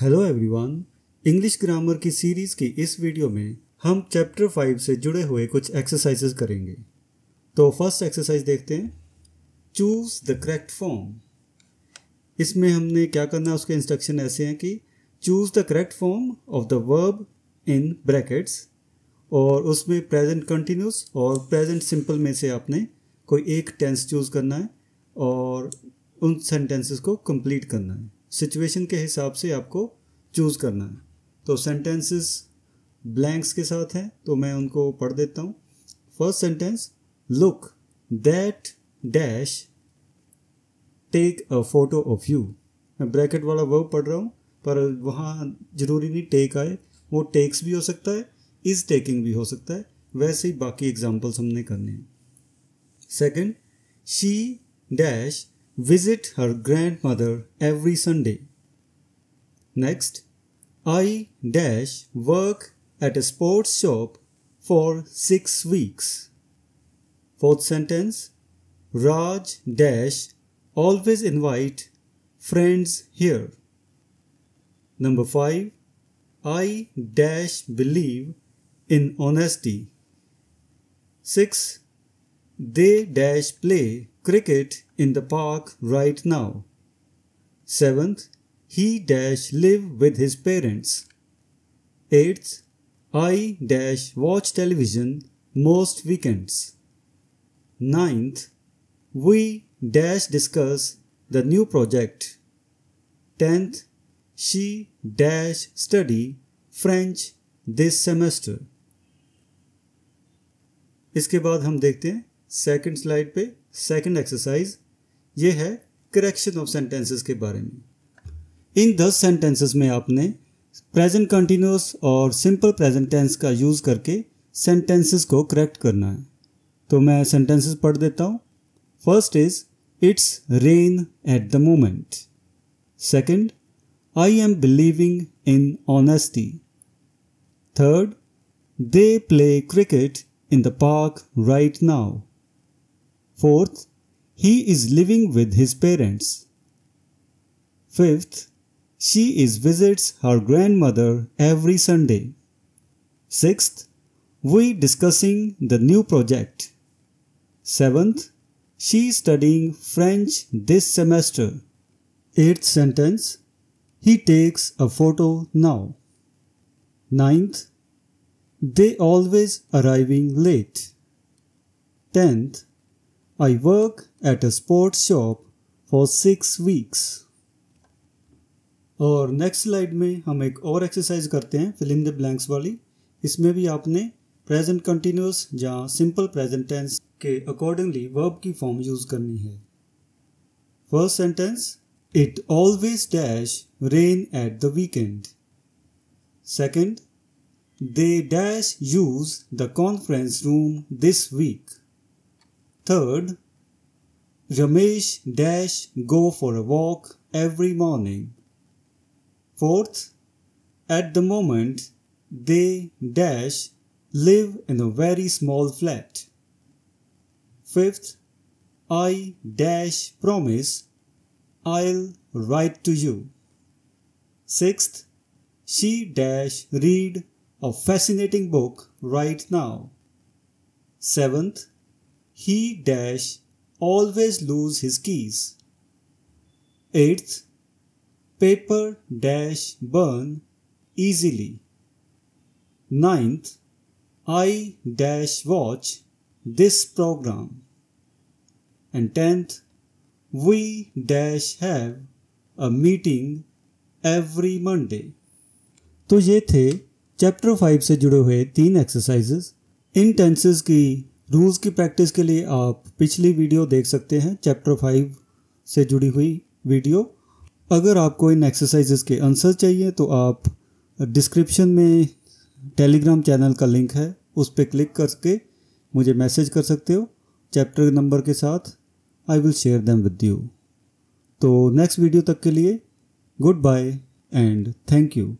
Hello everyone English grammar की series की इस वीडियो में हम चैप्टर फाइव से जुड़े हुए कुछ एक्सरसाइजेज करेंगे तो फर्स्ट एक्सरसाइज देखते हैं चूज द करेक्ट फॉर्म इसमें हमने क्या करना है उसके इंस्ट्रक्शन ऐसे हैं कि choose the correct form of the verb in brackets और उसमें प्रेजेंट कंटिन्यूस और प्रेजेंट सिंपल में से आपने कोई एक टेंस चूज़ करना है और उन सेंटेंसेस को कंप्लीट करना है सिचुएशन के हिसाब से आपको चूज़ करना है तो सेंटेंसेस ब्लैंक्स के साथ हैं तो मैं उनको पढ़ देता हूँ first sentence look that dash take a photo of you मैं ब्रैकेट वाला वर्ब पढ़ रहा हूँ पर वहाँ ज़रूरी नहीं टेक आए वो टेक्स भी हो सकता है इज़ टेकिंग भी हो सकता है वैसे ही बाकी एग्जाम्पल्स हमने करने हैं second she dash visit her grandmother every Sunday. Next, I dash work at a sports shop for 6 weeks. Fourth sentence, Raj dash always invite friends here. Number 5, I dash believe in honesty. 6. They dash play cricket in the park right now. Seventh, he dash live with his parents. Eighth, I dash watch television most weekends. Ninth, we dash discuss the new project. Tenth, she dash study French this semester. इसके बाद हम देखते हैं second slide पे second exercise ये है correction of sentences के बारे में इन दस सेंटेंसेस में आपने प्रेजेंट कंटिन्यूस और सिंपल प्रेजेंट टेंस का यूज़ करके सेंटेंसेस को करेक्ट करना है तो मैं सेंटेंसेस पढ़ देता हूँ first is it's rain at the moment second I am believing in honesty third they play cricket in the park right now Fourth, he is living with his parents. Fifth, she is visits her grandmother every Sunday. Sixth, we discussing the new project. Seventh, she studying French this semester. Eighth sentence, he takes a photo now. Ninth, they always arriving late. Tenth, I work at a sports shop for six weeks. और next slide में हम एक और exercise करते हैं filling the blanks वाली इसमें भी आपने प्रेजेंट कंटिन्यूस या सिंपल प्रेजेंट टेंस के अकॉर्डिंगली वर्ब की फॉर्म यूज करनी है first sentence it always dash rain at the weekend second they dash use the conference room this week Third, Ramesh dash go for a walk every morning. Fourth, at the moment they dash live in a very small flat. Fifth, I dash promise I'll write to you. Sixth, she dash read a fascinating book right now. Seventh, he dash always lose his keys. Eighth, Paper dash burn easily. Ninth, I dash watch this program. And tenth, We dash have a meeting every Monday. तो ये थे chapter five से जुड़े हुए तीन exercises इन tenses की rules की प्रैक्टिस के लिए आप पिछली वीडियो देख सकते हैं चैप्टर फाइव से जुड़ी हुई वीडियो अगर आपको इन एक्सरसाइज़ के आंसर चाहिए तो आप डिस्क्रिप्शन में टेलीग्राम चैनल का लिंक है उस पर क्लिक करके मुझे मैसेज कर सकते हो चैप्टर नंबर के साथ I will share them with you तो नेक्स्ट वीडियो तक के लिए good bye and thank you